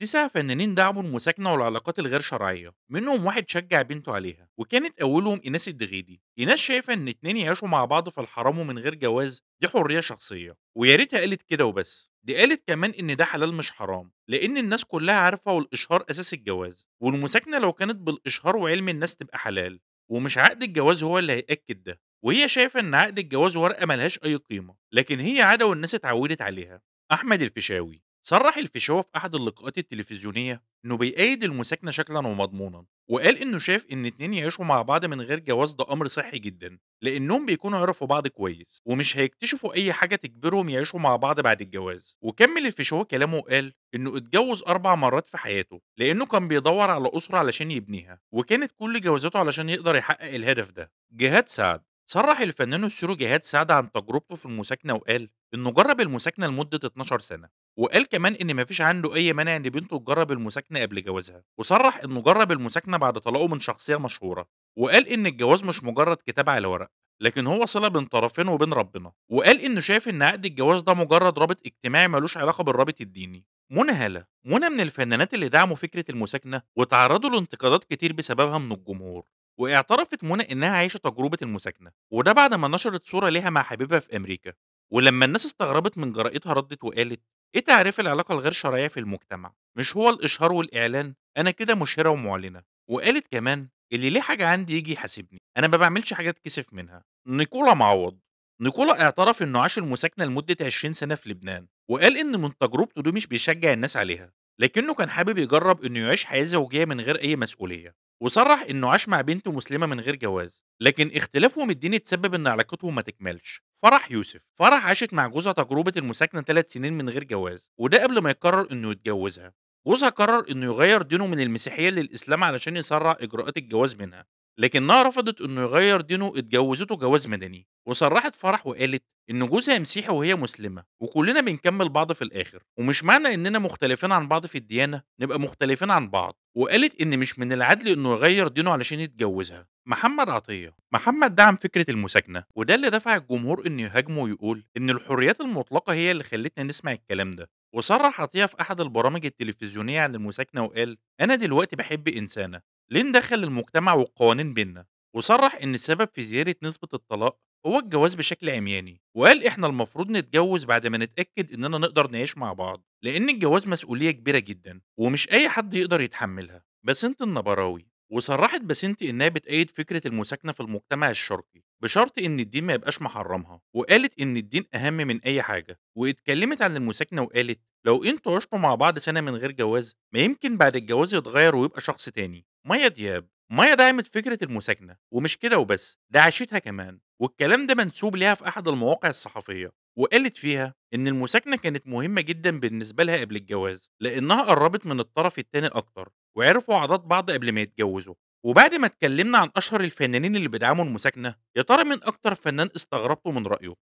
تسع فنانين دعموا المساكنة والعلاقات الغير شرعية منهم واحد شجع بنته عليها وكانت أولهم إيناس الدغيدي إيناس شايفة إن اتنين يعيشوا مع بعض في الحرام ومن غير جواز دي حرية شخصية ويا ريتها قالت كده وبس دي قالت كمان إن ده حلال مش حرام لأن الناس كلها عارفة والإشهار أساس الجواز والمساكنة لو كانت بالإشهار وعلم الناس تبقى حلال ومش عقد الجواز هو اللي هيأكد ده وهي شايفة إن عقد الجواز ورقة ملهاش أي قيمة لكن هي عادة والناس اتعودت عليها أحمد الفيشاوي صرح الفيشاوي في أحد اللقاءات التلفزيونية إنه بيأيد المساكنة شكلا ومضمونا وقال إنه شاف إن اتنين يعيشوا مع بعض من غير جواز ده أمر صحي جدا لأنهم بيكونوا يعرفوا بعض كويس ومش هيكتشفوا أي حاجة تجبرهم يعيشوا مع بعض بعد الجواز وكمل الفيشاوي كلامه وقال إنه اتجوز أربع مرات في حياته لأنه كان بيدور على أسرة علشان يبنيها وكانت كل جوازاته علشان يقدر يحقق الهدف ده جهاد سعد صرح الفنان السوري جهاد سعد عن تجربته في المساكنة وقال إنه جرب المساكنة لمدة 12 سنة وقال كمان إن ما فيش عنده أي مانع إن بنته تجرب المساكنة قبل جوازها، وصرح إنه جرب المساكنة بعد طلاقه من شخصية مشهورة، وقال إن الجواز مش مجرد كتاب على ورق، لكن هو صلة بين طرفين وبين ربنا، وقال إنه شايف إن عقد الجواز ده مجرد رابط اجتماعي ملوش علاقة بالرابط الديني. منى هالة منى من الفنانات اللي دعموا فكرة المساكنة وتعرضوا لانتقادات كتير بسببها من الجمهور، واعترفت منى إنها عايشة تجربة المساكنة، وده بعد ما نشرت صورة ليها مع حبيبها في أمريكا، ولما الناس استغربت من جرأتها ردت وقالت إيه تعريف العلاقة الغير شرعية في المجتمع؟ مش هو الإشهار والإعلان؟ أنا كده مشهرة ومعلنة وقالت كمان اللي ليه حاجة عندي يجي يحاسبني أنا ما بعملش حاجات كسف منها نيكولا معوض نيكولا اعترف انه عاش المساكنه لمده 20 سنه في لبنان وقال ان من تجربته دي مش بيشجع الناس عليها لكنه كان حابب يجرب انه يعيش حياه زوجيه من غير اي مسؤوليه وصرح انه عاش مع بنت مسلمه من غير جواز لكن اختلافهم الديني تسبب ان علاقتهم ما تكملش فرح يوسف فرح عاشت مع جوزها تجربة المساكنة ثلاث سنين من غير جواز وده قبل ما يقرر انه يتجوزها جوزها قرر انه يغير دينه من المسيحية للإسلام علشان يسرع إجراءات الجواز منها لكنها رفضت انه يغير دينه اتجوزته جواز مدني وصرحت فرح وقالت ان جوزها مسيحي وهي مسلمه وكلنا بنكمل بعض في الاخر ومش معنى اننا مختلفين عن بعض في الديانه نبقى مختلفين عن بعض وقالت ان مش من العدل انه يغير دينه علشان يتجوزها محمد عطية محمد دعم فكرة المساكنة وده اللي دفع الجمهور انه يهاجمه ويقول ان الحريات المطلقة هي اللي خلتنا نسمع الكلام ده وصرح عطية في أحد البرامج التلفزيونية عن المساكنة وقال أنا دلوقتي بحب إنسانة ليه ندخل المجتمع والقوانين بينا وصرح ان السبب في زيادة نسبة الطلاق هو الجواز بشكل عمياني وقال احنا المفروض نتجوز بعد ما نتاكد اننا نقدر نعيش مع بعض لان الجواز مسؤوليه كبيره جدا ومش اي حد يقدر يتحملها بس انت النبراوي وصرحت باسنتي إنها بتأيد فكرة المساكنة في المجتمع الشرقي بشرط إن الدين ما يبقاش محرمها وقالت إن الدين أهم من أي حاجة واتكلمت عن المساكنة وقالت لو انتوا عشتوا مع بعض سنة من غير جواز ما يمكن بعد الجواز يتغير ويبقى شخص تاني ميا دياب مايا دعمت فكرة المساكنة ومش كده وبس ده عاشتها كمان والكلام ده منسوب ليها في أحد المواقع الصحفية وقالت فيها إن المساكنة كانت مهمة جدا بالنسبة لها قبل الجواز لأنها قربت من الطرف التاني أكتر وعرفوا عادات بعض قبل ما يتجوزوا وبعد ما اتكلمنا عن اشهر الفنانين اللي بيدعموا المساكنه يا ترى مين اكتر فنان استغربته من رايه